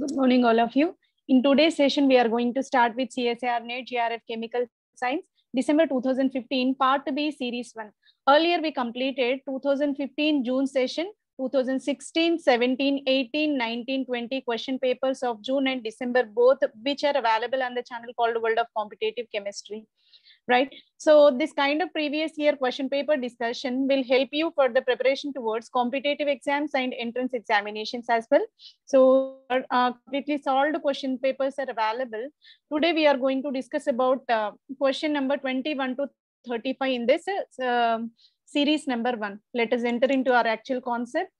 Good morning, all of you. In today's session, we are going to start with CSIR NET GRF Chemical Science, December 2015, Part B, Series 1. Earlier, we completed 2015 June session 2016, 17, 18, 19, 20 question papers of June and December, both which are available on the channel called World of Competitive Chemistry, right? So this kind of previous year question paper discussion will help you for the preparation towards competitive exams and entrance examinations as well. So uh, completely solved question papers are available. Today we are going to discuss about uh, question number 21 to 35 in this uh, series number one. Let us enter into our actual concept.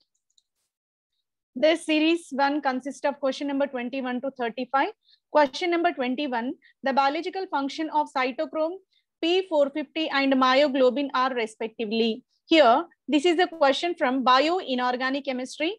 This series one consists of question number 21 to 35. Question number 21, the biological function of cytochrome P450 and myoglobin are respectively. Here, this is a question from bio inorganic chemistry.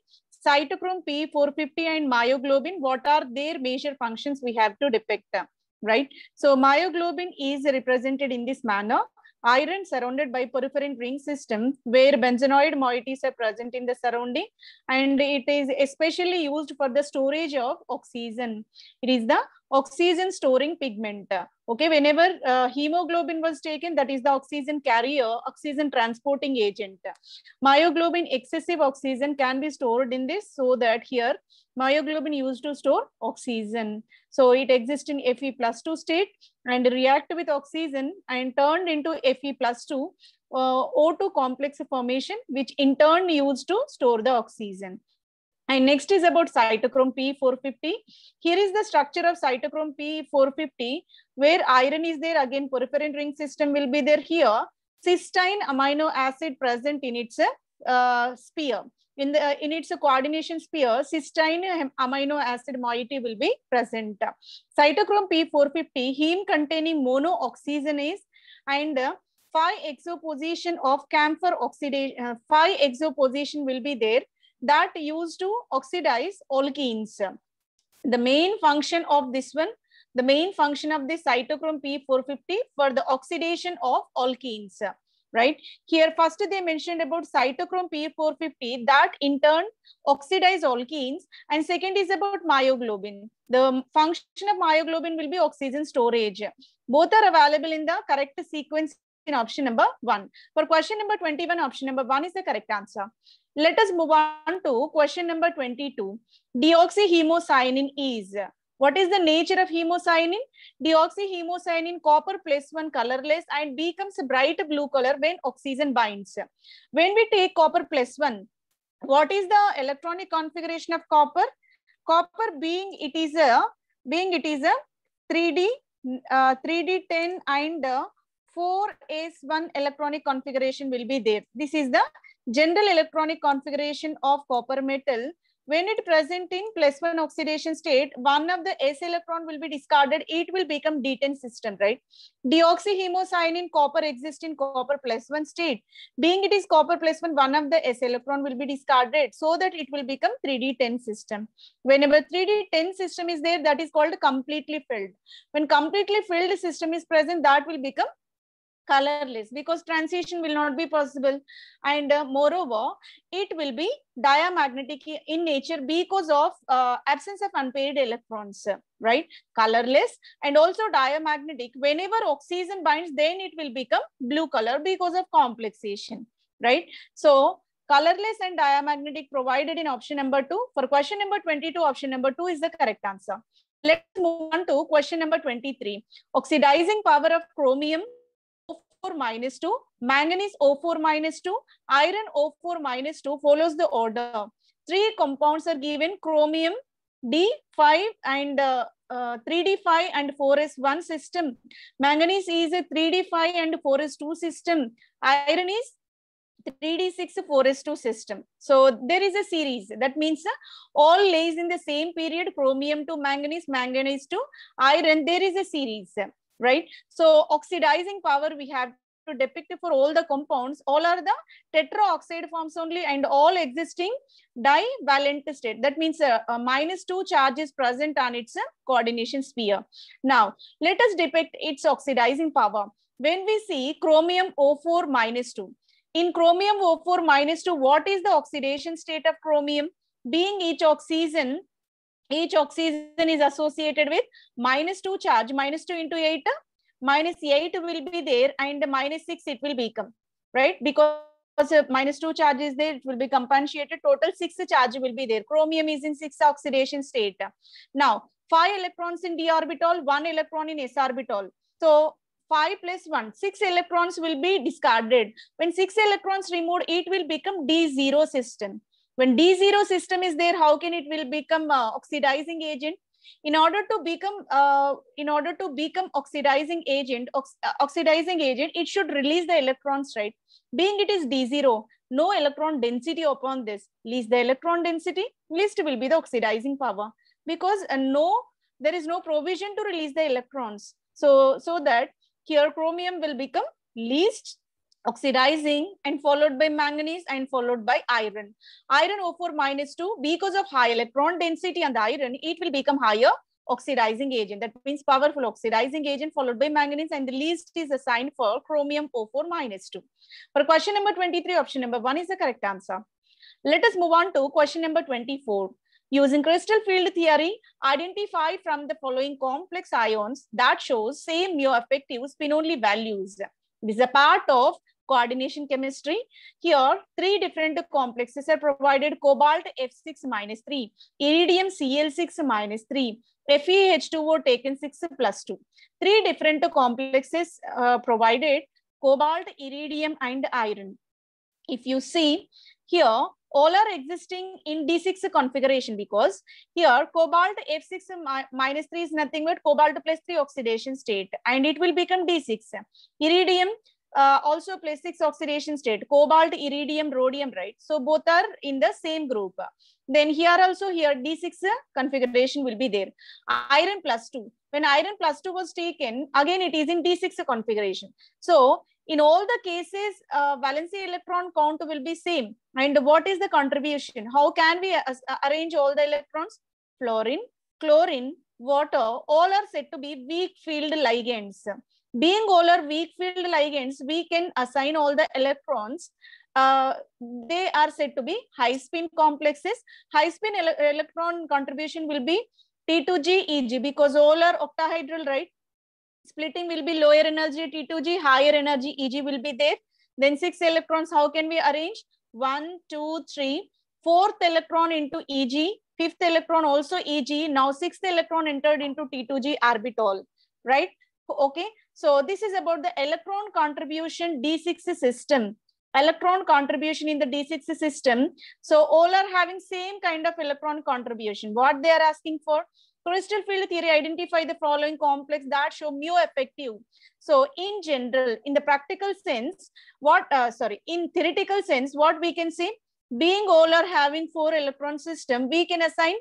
Cytochrome P450 and myoglobin, what are their major functions we have to depict them, right? So myoglobin is represented in this manner iron surrounded by porphyrin ring system where benzenoid moieties are present in the surrounding and it is especially used for the storage of oxygen. It is the oxygen storing pigment. Okay, whenever uh, hemoglobin was taken, that is the oxygen carrier, oxygen transporting agent. Myoglobin excessive oxygen can be stored in this so that here myoglobin used to store oxygen. So it exists in Fe plus 2 state and react with oxygen and turned into Fe plus 2 uh, O2 complex formation, which in turn used to store the oxygen. And next is about cytochrome P450. Here is the structure of cytochrome P450, where iron is there. Again, porphyrin ring system will be there here. Cysteine amino acid present in its uh, sphere. In, the, in its coordination sphere, cysteine amino acid moiety will be present. Cytochrome P450, heme containing monooxygenase and uh, 5 exoposition of camphor oxidation, uh, 5 exoposition will be there that used to oxidize alkenes. The main function of this one, the main function of this cytochrome P450 for the oxidation of alkenes, right? Here first they mentioned about cytochrome P450 that in turn oxidize alkenes, and second is about myoglobin. The function of myoglobin will be oxygen storage. Both are available in the correct sequence in option number 1. For question number 21, option number 1 is the correct answer. Let us move on to question number 22. Deoxyhemocyanin is. What is the nature of hemocyanin? Deoxyhemocyanin copper plus 1 colorless and becomes bright blue color when oxygen binds. When we take copper plus 1, what is the electronic configuration of copper? Copper being it is a being it is a 3D uh, 3D10 and 4s1 electronic configuration will be there. This is the general electronic configuration of copper metal, when it present in plus one oxidation state, one of the s electron will be discarded. It will become D10 system, right? Deoxyhemocyanin copper exists in copper plus one state. Being it is copper plus one, one of the s electron will be discarded so that it will become 3D10 system. Whenever 3D10 system is there, that is called completely filled. When completely filled system is present, that will become colorless because transition will not be possible and uh, moreover it will be diamagnetic in nature because of uh, absence of unpaired electrons right colorless and also diamagnetic whenever oxygen binds then it will become blue color because of complexation right so colorless and diamagnetic provided in option number 2 for question number 22 option number 2 is the correct answer let's move on to question number 23 oxidizing power of chromium minus 2, manganese O4 minus 2, iron O4 minus 2 follows the order. Three compounds are given chromium, D5 and uh, uh, 3D5 and 4S1 system. Manganese is a 3D5 and 4S2 system. Iron is 3D6 4S2 system. So there is a series. That means uh, all lays in the same period, chromium to manganese, manganese to iron. There is a series, right? So oxidizing power we have to depict for all the compounds, all are the tetraoxide forms only and all existing divalent state. That means uh, uh, minus two charge is present on its uh, coordination sphere. Now, let us depict its oxidizing power. When we see chromium O4 minus 2, in chromium O4 minus 2, what is the oxidation state of chromium? Being each oxygen each oxygen is associated with minus 2 charge minus 2 into 8 minus 8 will be there and minus 6 it will become, right? Because uh, minus 2 charge is there, it will be compensated. Total 6 charge will be there. Chromium is in 6 oxidation state. Now, 5 electrons in d orbital, 1 electron in s orbital. So, 5 plus 1, 6 electrons will be discarded. When 6 electrons removed, it will become D0 system. When D0 system is there, how can it will become uh, oxidizing agent? in order to become uh, in order to become oxidizing agent ox uh, oxidizing agent it should release the electrons right being it is d0 no electron density upon this least the electron density least will be the oxidizing power because uh, no there is no provision to release the electrons so so that here chromium will become least oxidizing and followed by manganese and followed by iron. Iron O4 minus 2 because of high electron density and the iron, it will become higher oxidizing agent. That means powerful oxidizing agent followed by manganese and the least is assigned for chromium O4 minus 2. For question number 23, option number 1 is the correct answer. Let us move on to question number 24. Using crystal field theory, identify from the following complex ions that shows same mu effective spin-only values. This is a part of coordination chemistry. Here, three different complexes are provided. Cobalt F6 minus 3, Iridium Cl6 minus 3, FeH2O taken 6 plus 2. Three different complexes uh, provided, cobalt, iridium and iron. If you see here, all are existing in D6 configuration because here cobalt F6 minus 3 is nothing but cobalt plus 3 oxidation state and it will become D6. Iridium uh, also plus 6 oxidation state, cobalt, iridium, rhodium, right? So both are in the same group. Then here also here D6 configuration will be there. Iron plus 2. When iron plus 2 was taken, again it is in D6 configuration. So in all the cases uh, valency electron count will be same and what is the contribution how can we uh, uh, arrange all the electrons fluorine chlorine water all are said to be weak field ligands being all are weak field ligands we can assign all the electrons uh, they are said to be high spin complexes high spin ele electron contribution will be t2g eg because all are octahedral right splitting will be lower energy T2G, higher energy EG will be there. Then six electrons, how can we arrange? One, two, three, fourth electron into EG, fifth electron also EG. Now sixth electron entered into T2G orbital, right? Okay, so this is about the electron contribution D6 system. Electron contribution in the D6 system. So all are having same kind of electron contribution. What they are asking for? crystal field theory identify the following complex that show mu effective. So in general, in the practical sense, what, uh, sorry, in theoretical sense, what we can say, being all or having four electron system, we can assign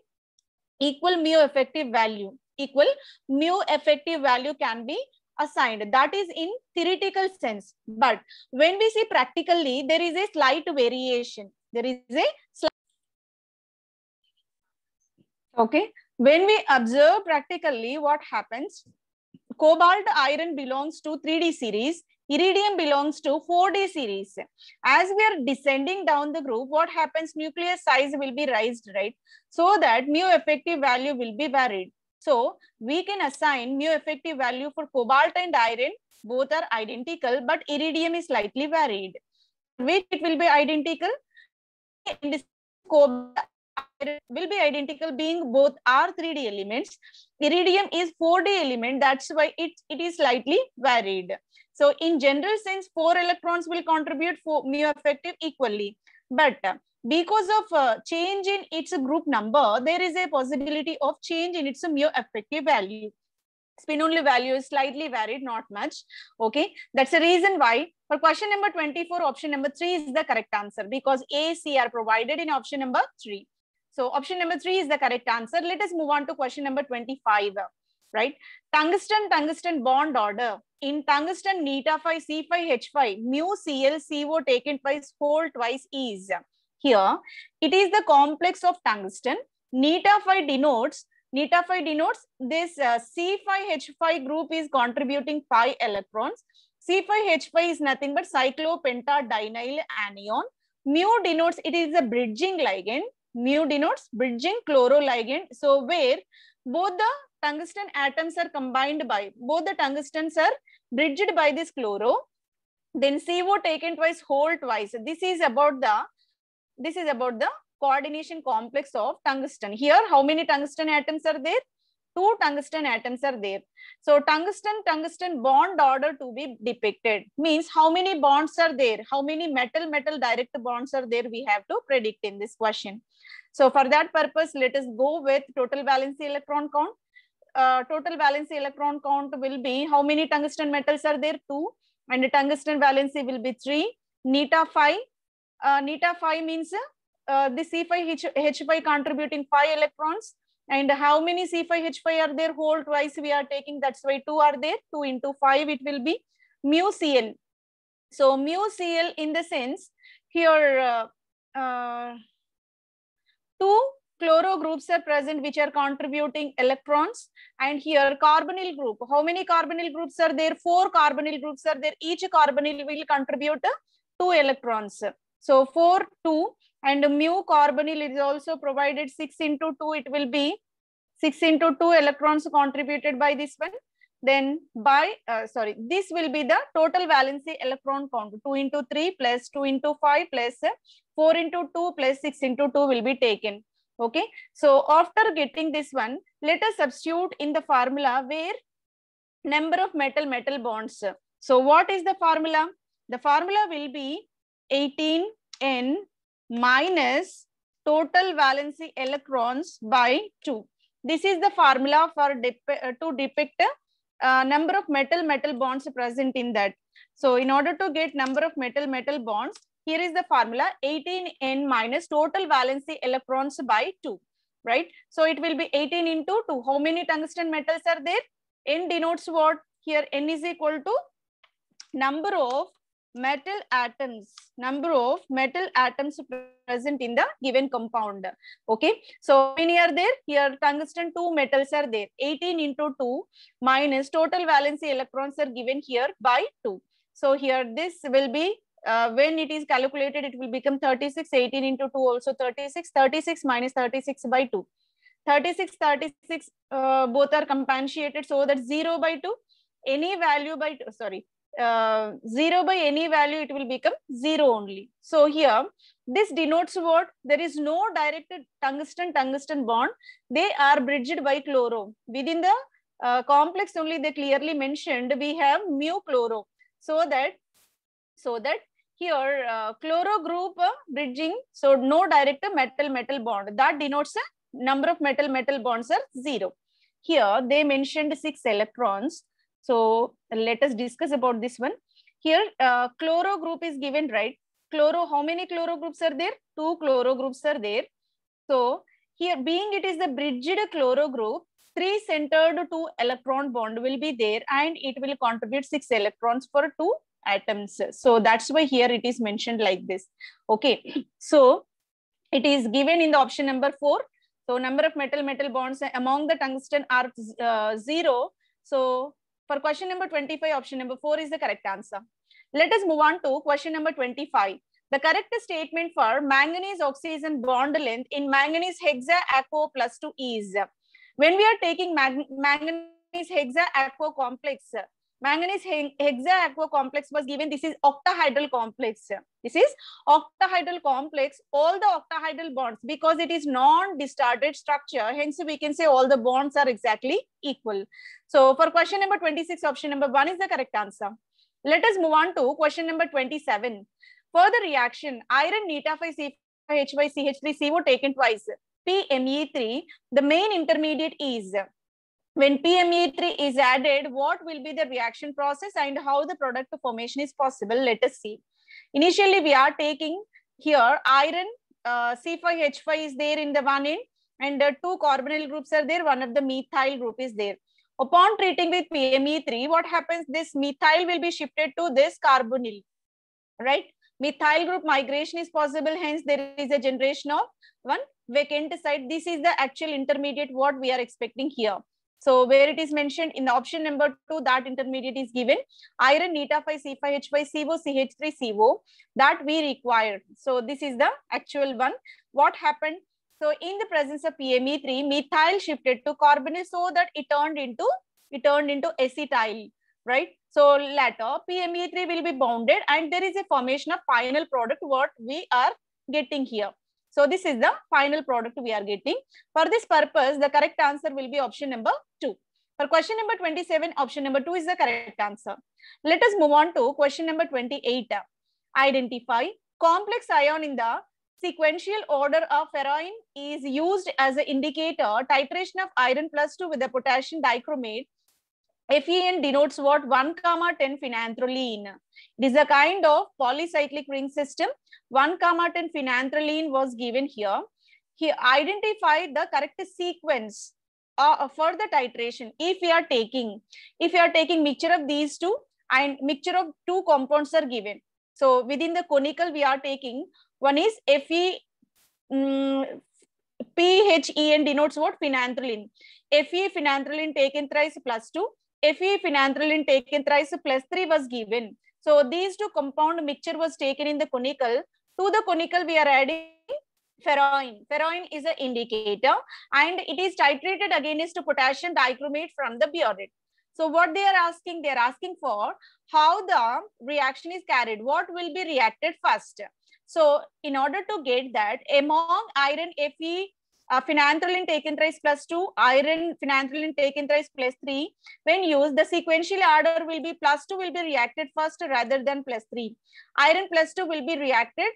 equal mu effective value, equal mu effective value can be assigned. That is in theoretical sense. But when we see practically, there is a slight variation. There is a slight Okay, when we observe practically what happens, cobalt iron belongs to 3D series, iridium belongs to 4D series. As we are descending down the group, what happens? Nuclear size will be raised, right? So that mu effective value will be varied. So we can assign mu effective value for cobalt and iron. Both are identical, but iridium is slightly varied. Which it will be identical? in this cobalt will be identical being both are 3D elements. Iridium is 4D element. That's why it, it is slightly varied. So in general sense, four electrons will contribute for mu effective equally. But uh, because of uh, change in its group number, there is a possibility of change in its mu effective value. Spin only value is slightly varied, not much. Okay, that's the reason why for question number 24, option number 3 is the correct answer because A, C are provided in option number 3. So option number three is the correct answer. Let us move on to question number 25, right? Tungsten, tungsten bond order. In tungsten, neta phi c phi h phi mu Cl, CO taken twice, fold twice is. Here, it is the complex of tungsten. Neta phi denotes, neta phi denotes this uh, c phi h phi group is contributing 5 electrons. c phi h phi is nothing but cyclopentadienyl anion. Mu denotes it is a bridging ligand mu denotes bridging chloroligand. So where both the tungsten atoms are combined by, both the tungstens are bridged by this chloro. Then CO taken twice, whole twice. This is about the, this is about the coordination complex of tungsten. Here, how many tungsten atoms are there? Two tungsten atoms are there. So tungsten-tungsten bond order to be depicted means how many bonds are there? How many metal-metal direct bonds are there? We have to predict in this question. So for that purpose, let us go with total valency electron count. Uh, total valency electron count will be how many tungsten metals are there? Two. And the tungsten valency will be three. Neta phi. Uh, neta phi means uh, the C five H, five contributing five electrons. And how many C five H five are there? Whole twice we are taking. That's why two are there. Two into five it will be mu Cl. So mu Cl in the sense here. Uh, uh Two chloro groups are present which are contributing electrons. And here carbonyl group, how many carbonyl groups are there? Four carbonyl groups are there. Each carbonyl will contribute two electrons. So 4, 2 and mu carbonyl is also provided 6 into 2 it will be 6 into 2 electrons contributed by this one then by uh, sorry this will be the total valency electron count 2 into 3 plus 2 into 5 plus 4 into 2 plus 6 into 2 will be taken okay so after getting this one let us substitute in the formula where number of metal metal bonds so what is the formula the formula will be 18n minus total valency electrons by 2 this is the formula for dep uh, to depict uh, number of metal metal bonds present in that. So in order to get number of metal metal bonds, here is the formula 18n minus total valency electrons by 2, right? So it will be 18 into 2. How many tungsten metals are there? N denotes what? Here n is equal to number of metal atoms number of metal atoms present in the given compound okay so many are there here tungsten two metals are there 18 into 2 minus total valency electrons are given here by 2 so here this will be uh, when it is calculated it will become 36 18 into 2 also 36 36 minus 36 by 2 36 36 uh, both are compensated so that 0 by 2 any value by two, sorry uh, 0 by any value, it will become 0 only. So here, this denotes what? There is no directed tungsten-tungsten bond. They are bridged by chloro. Within the uh, complex only, they clearly mentioned, we have mu chloro. So that, so that here uh, chloro group uh, bridging, so no direct metal-metal bond. That denotes a number of metal-metal bonds are 0. Here, they mentioned 6 electrons so let us discuss about this one. Here, uh, chloro group is given, right? Chloro, how many chloro groups are there? Two chloro groups are there. So here, being it is the bridged chloro group, three centered two electron bond will be there and it will contribute six electrons for two atoms. So that's why here it is mentioned like this. Okay. So it is given in the option number four. So number of metal-metal bonds among the tungsten are uh, zero. So for question number 25, option number 4 is the correct answer. Let us move on to question number 25. The correct statement for manganese oxygen bond length in manganese hexa-aco plus 2 is. When we are taking manganese hexa aqua complex, manganese hexa aqua complex was given. This is octahedral complex. This is octahedral complex. All the octahedral bonds, because it is non-distorted structure, hence we can say all the bonds are exactly equal. So for question number 26, option number 1 is the correct answer. Let us move on to question number 27. For the reaction, iron neta 5 h by CH3CO taken twice, PME3, the main intermediate is when PME3 is added, what will be the reaction process and how the product formation is possible? Let us see. Initially, we are taking here iron, uh, C5H5 is there in the one end and the uh, two carbonyl groups are there. One of the methyl group is there. Upon treating with PME3, what happens? This methyl will be shifted to this carbonyl, right? Methyl group migration is possible. Hence, there is a generation of one vacant site. This is the actual intermediate what we are expecting here. So where it is mentioned in option number two, that intermediate is given iron eta 5 C5 H5 CO CH3 CO that we require. So this is the actual one. What happened? So in the presence of PME3, methyl shifted to carbonyl so that it turned into it turned into acetyl, right? So later PME3 will be bounded and there is a formation of final product what we are getting here. So this is the final product we are getting. For this purpose, the correct answer will be option number 2. For question number 27, option number 2 is the correct answer. Let us move on to question number 28. Identify complex ion in the sequential order of ferroin is used as an indicator titration of iron plus 2 with the potassium dichromate FEN denotes what 1 comma 10 phenanthrolene. It is a kind of polycyclic ring system. 1 comma 10 phenanthrolene was given here. He identified the correct sequence uh, uh, for the titration. If we are taking, if we are taking mixture of these two and mixture of two compounds are given. So within the conical we are taking, one is Fe, um, mm, PHEN denotes what? Phenanthrolene. Fe phenanthrolene taken thrice plus 2 Fe phenanthralin taken thrice plus 3 was given. So these two compound mixture was taken in the conical. To the conical we are adding ferroin. Ferroin is an indicator and it is titrated against potassium dichromate from the burette. So what they are asking, they are asking for how the reaction is carried, what will be reacted first. So in order to get that among iron Fe uh, phenanthralin taken thrice plus 2, iron phenanthralin taken thrice plus 3. When used, the sequential order will be plus 2 will be reacted first rather than plus 3. Iron plus 2 will be reacted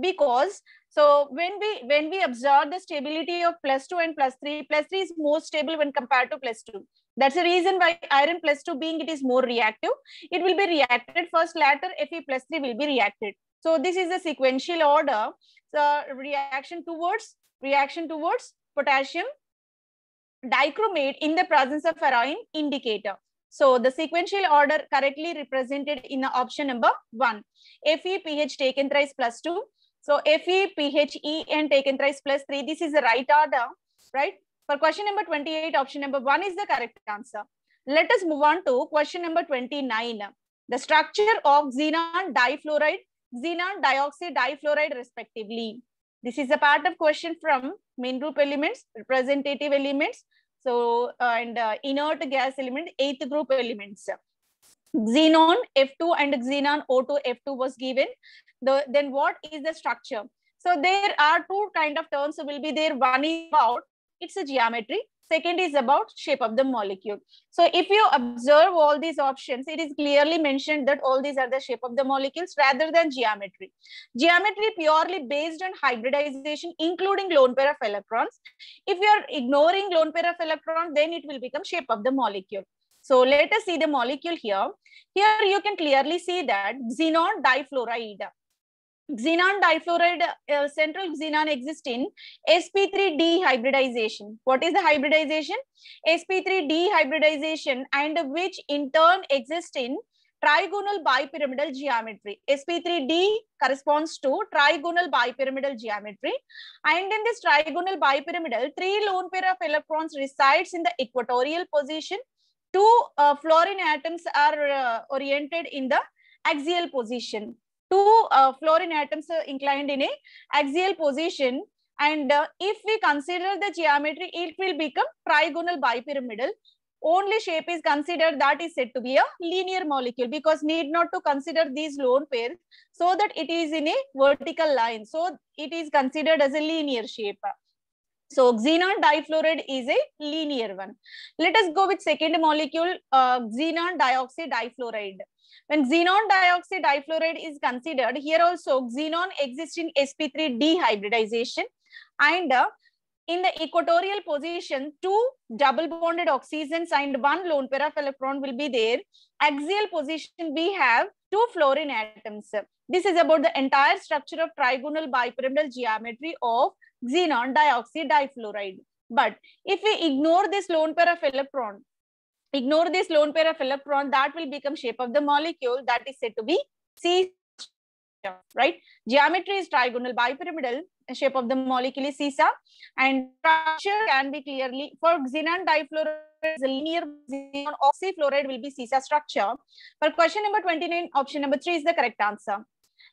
because so when we when we observe the stability of plus 2 and plus 3 plus 3 is more stable when compared to plus 2 that's the reason why iron plus 2 being it is more reactive it will be reacted first later fe plus 3 will be reacted so this is the sequential order the reaction towards reaction towards potassium dichromate in the presence of arine indicator. So the sequential order correctly represented in the option number 1. Fe, pH, taken thrice plus 2. So Fe, pH, E and taken thrice plus 3. This is the right order, right? For question number 28, option number 1 is the correct answer. Let us move on to question number 29. The structure of xenon difluoride, xenon dioxide difluoride respectively. This is a part of question from main group elements, representative elements, so uh, and uh, inert gas element, eighth group elements. Xenon F2 and xenon O2 F2 was given. The, then what is the structure? So there are two kind of terms will be there. One is about it's a geometry Second is about shape of the molecule. So if you observe all these options, it is clearly mentioned that all these are the shape of the molecules rather than geometry. Geometry purely based on hybridization, including lone pair of electrons. If you are ignoring lone pair of electrons, then it will become shape of the molecule. So let us see the molecule here. Here you can clearly see that xenon difluoride xenon difluoride uh, central xenon exists in sp3d hybridization what is the hybridization sp3d hybridization and which in turn exists in trigonal bipyramidal geometry sp3d corresponds to trigonal bipyramidal geometry and in this trigonal bipyramidal three lone pair of electrons resides in the equatorial position two uh, fluorine atoms are uh, oriented in the axial position two uh, fluorine atoms inclined in a axial position and uh, if we consider the geometry it will become trigonal bipyramidal only shape is considered that is said to be a linear molecule because need not to consider these lone pairs so that it is in a vertical line so it is considered as a linear shape so xenon difluoride is a linear one let us go with second molecule uh, xenon dioxide difluoride when xenon dioxide difluoride is considered, here also xenon exists in sp3 dehybridization and uh, in the equatorial position, two double bonded oxygens and one lone pair of electron will be there. Axial position, we have two fluorine atoms. This is about the entire structure of trigonal bipyramidal geometry of xenon dioxide difluoride. But if we ignore this lone pair of electron, Ignore this lone pair of electron that will become shape of the molecule that is said to be C right? Geometry is trigonal bipyramidal, uh, shape of the molecule is cisa and structure can be clearly, for xenon difluoride, linear xenon oxyfluoride will be cisa structure. For question number 29, option number 3 is the correct answer.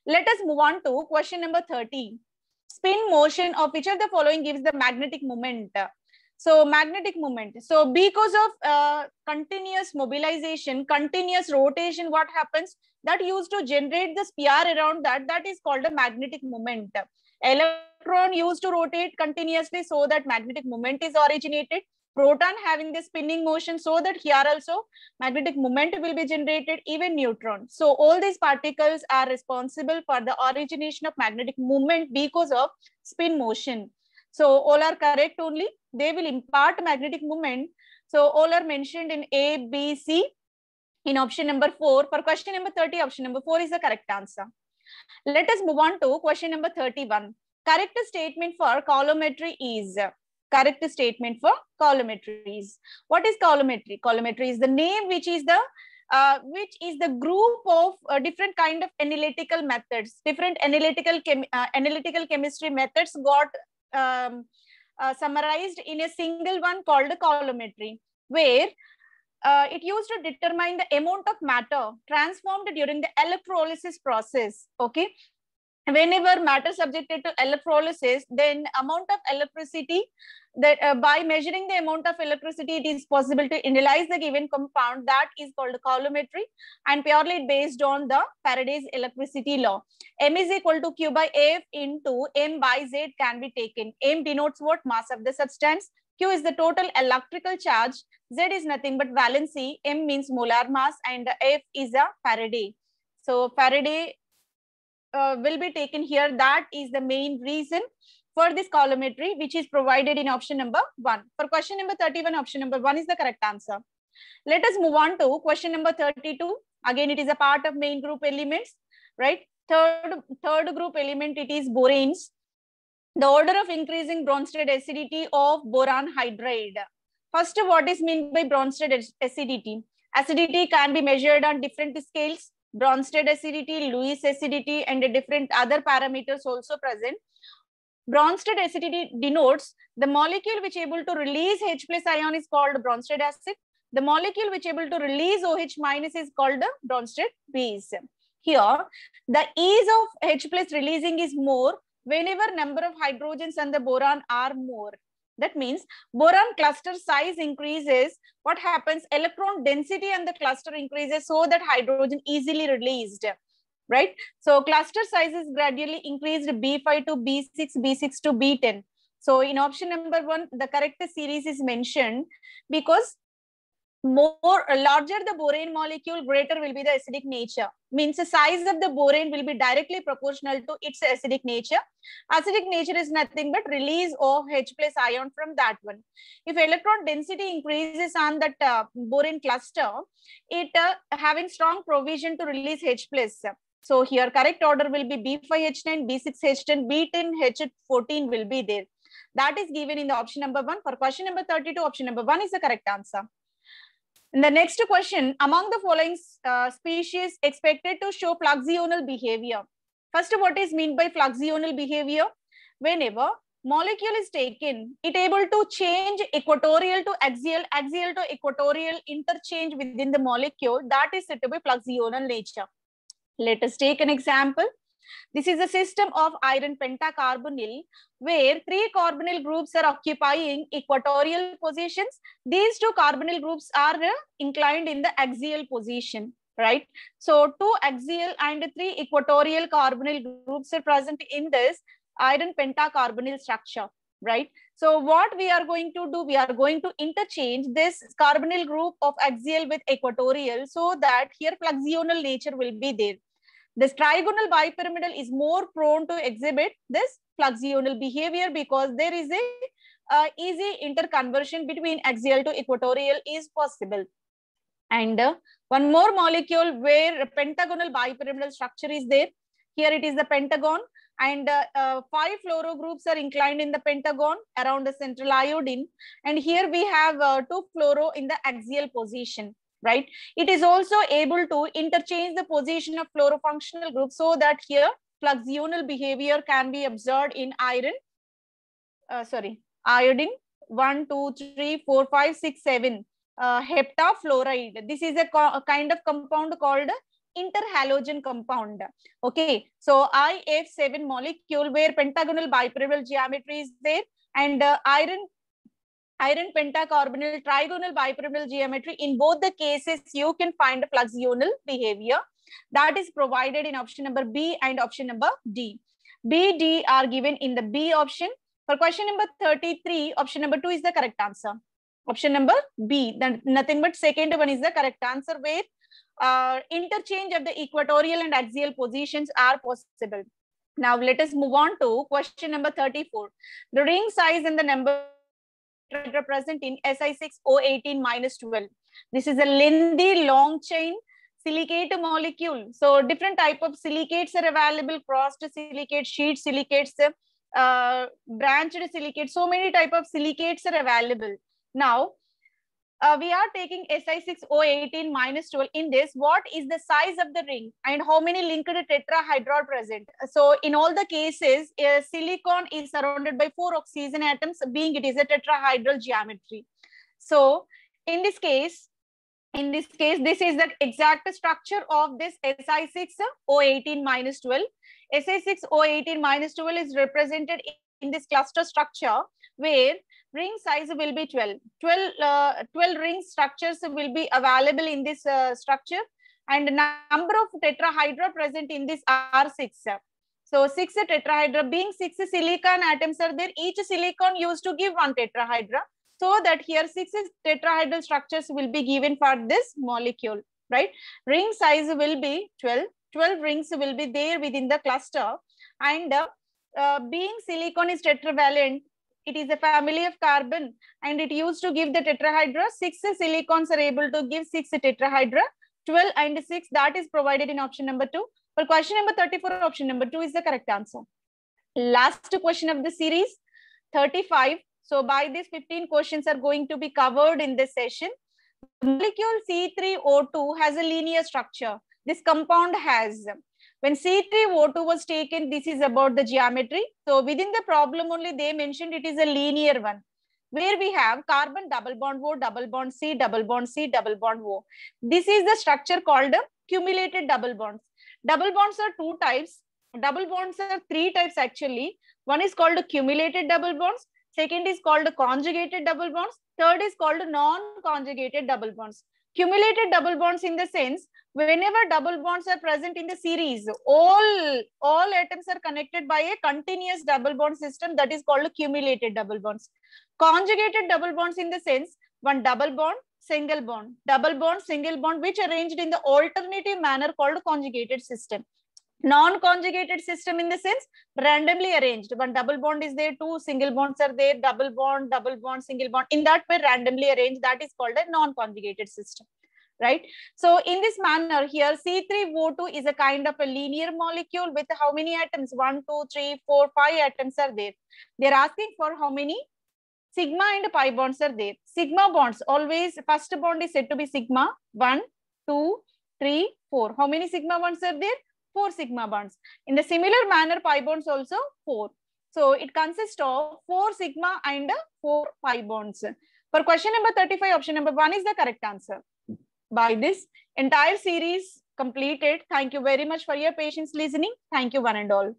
Let us move on to question number 30. Spin motion of which of the following gives the magnetic moment? So magnetic moment. So because of uh, continuous mobilization, continuous rotation, what happens that used to generate the PR around that, that is called a magnetic moment. Electron used to rotate continuously so that magnetic moment is originated. Proton having the spinning motion so that here also magnetic moment will be generated, even neutron. So all these particles are responsible for the origination of magnetic moment because of spin motion. So all are correct only. They will impart magnetic moment. So all are mentioned in A, B, C in option number 4. For question number 30, option number 4 is the correct answer. Let us move on to question number 31. Correct statement for colometry is correct statement for colometries. What is colometry? Columnary is the name which is the uh, which is the group of uh, different kind of analytical methods, different analytical chem uh, analytical chemistry methods got um, uh, summarized in a single one called the colometry, where uh, it used to determine the amount of matter transformed during the electrolysis process, okay, whenever matter subjected to electrolysis, then amount of electricity that uh, by measuring the amount of electricity, it is possible to analyze the given compound that is called colorimetry and purely based on the Faraday's electricity law. M is equal to Q by F into M by Z can be taken. M denotes what mass of the substance. Q is the total electrical charge. Z is nothing but valency. M means molar mass and F is a Faraday. So Faraday uh, will be taken here. That is the main reason for this colometry, which is provided in option number one. For question number 31, option number one is the correct answer. Let us move on to question number 32. Again, it is a part of main group elements, right? Third, third group element, it is boranes. The order of increasing Bronsted acidity of boron hydride. First, what is meant by Bronsted acidity? Acidity can be measured on different scales Bronsted acidity, Lewis acidity, and different other parameters also present. Bronsted acidity denotes the molecule which able to release H plus ion is called Bronsted acid. The molecule which able to release OH minus is called the Bronsted base. Here, the ease of H plus releasing is more whenever number of hydrogens and the boron are more. That means boron cluster size increases. What happens? Electron density and the cluster increases so that hydrogen easily released, right? So cluster size is gradually increased B5 to B6, B6 to B10. So in option number one, the correct series is mentioned because more uh, larger the borane molecule greater will be the acidic nature means the size of the borane will be directly proportional to its acidic nature acidic nature is nothing but release of h plus ion from that one if electron density increases on that uh, borane cluster it uh, having strong provision to release h plus so here correct order will be b5h9 b6h10 b10 h14 will be there that is given in the option number 1 for question number 32 option number 1 is the correct answer the next question, among the following uh, species expected to show fluxional behavior. First, what is meant by fluxional behavior? Whenever molecule is taken, it able to change equatorial to axial, axial to equatorial interchange within the molecule. That is said to be fluxional nature. Let us take an example. This is a system of iron pentacarbonyl where three carbonyl groups are occupying equatorial positions. These two carbonyl groups are uh, inclined in the axial position, right? So two axial and three equatorial carbonyl groups are present in this iron pentacarbonyl structure, right? So what we are going to do, we are going to interchange this carbonyl group of axial with equatorial so that here flexional nature will be there. This trigonal bipyramidal is more prone to exhibit this fluxional behavior because there is a uh, easy interconversion between axial to equatorial is possible. And uh, one more molecule where pentagonal bipyramidal structure is there. Here it is the pentagon and uh, uh, five fluoro groups are inclined in the pentagon around the central iodine. And here we have uh, two fluoro in the axial position right? It is also able to interchange the position of fluorofunctional group so that here fluxional behavior can be observed in iron, uh, sorry, iodine 1, 2, 3, 4, 5, 6, 7, uh, heptafluoride. This is a, a kind of compound called interhalogen compound. Okay, so IF7 molecule where pentagonal bipyramidal geometry is there and uh, iron iron pentacarbonyl trigonal bipyramidal geometry in both the cases you can find a fluxional behavior that is provided in option number b and option number d b d are given in the b option for question number 33 option number 2 is the correct answer option number b then nothing but second one is the correct answer where uh, interchange of the equatorial and axial positions are possible now let us move on to question number 34 the ring size and the number represent in Si6O18-12. This is a lengthy long chain silicate molecule. So different type of silicates are available, crossed silicate, sheet silicates, uh, branched silicates, so many type of silicates are available. Now, uh, we are taking Si6O18 minus 12 in this. What is the size of the ring and how many linked tetrahedral present? So in all the cases, uh, silicon is surrounded by four oxygen atoms being it is a tetrahedral geometry. So in this case, in this case, this is the exact structure of this Si6O18 minus 12. Si6O18 minus 12 is represented in this cluster structure where ring size will be 12. 12, uh, 12 ring structures will be available in this uh, structure and number of tetrahedra present in this are 6. So 6 tetrahedra being 6 silicon atoms are there. Each silicon used to give 1 tetrahedra. So that here 6 tetrahedral structures will be given for this molecule, right? Ring size will be 12. 12 rings will be there within the cluster and uh, uh being silicon is tetravalent it is a family of carbon and it used to give the tetrahedra. Six silicons are able to give six tetrahedra. 12 and 6 that is provided in option number 2. For question number 34, option number 2 is the correct answer. Last question of the series, 35. So by this 15 questions are going to be covered in this session. The molecule C3O2 has a linear structure. This compound has when CT O2 was taken, this is about the geometry. So within the problem only, they mentioned it is a linear one where we have carbon double bond O, double bond C, double bond C, double bond O. This is the structure called a cumulated double bonds. Double bonds are two types. Double bonds are three types actually. One is called a cumulated double bonds. Second is called a conjugated double bonds. Third is called non-conjugated double bonds. Cumulated double bonds in the sense whenever double bonds are present in the series all all atoms are connected by a continuous double bond system that is called accumulated double bonds conjugated double bonds in the sense one double bond single bond double bond single bond which arranged in the alternative manner called conjugated system non-conjugated system in the sense randomly arranged one double bond is there two single bonds are there double bond double bond single bond in that way randomly arranged that is called a non-conjugated system right? So in this manner here, C3O2 is a kind of a linear molecule with how many atoms? One, two, three, four, five atoms are there. They're asking for how many sigma and pi bonds are there. Sigma bonds, always first bond is said to be sigma, one, two, three, four. How many sigma bonds are there? Four sigma bonds. In the similar manner, pi bonds also four. So it consists of four sigma and four pi bonds. For question number 35, option number one is the correct answer by this entire series completed. Thank you very much for your patience listening. Thank you one and all.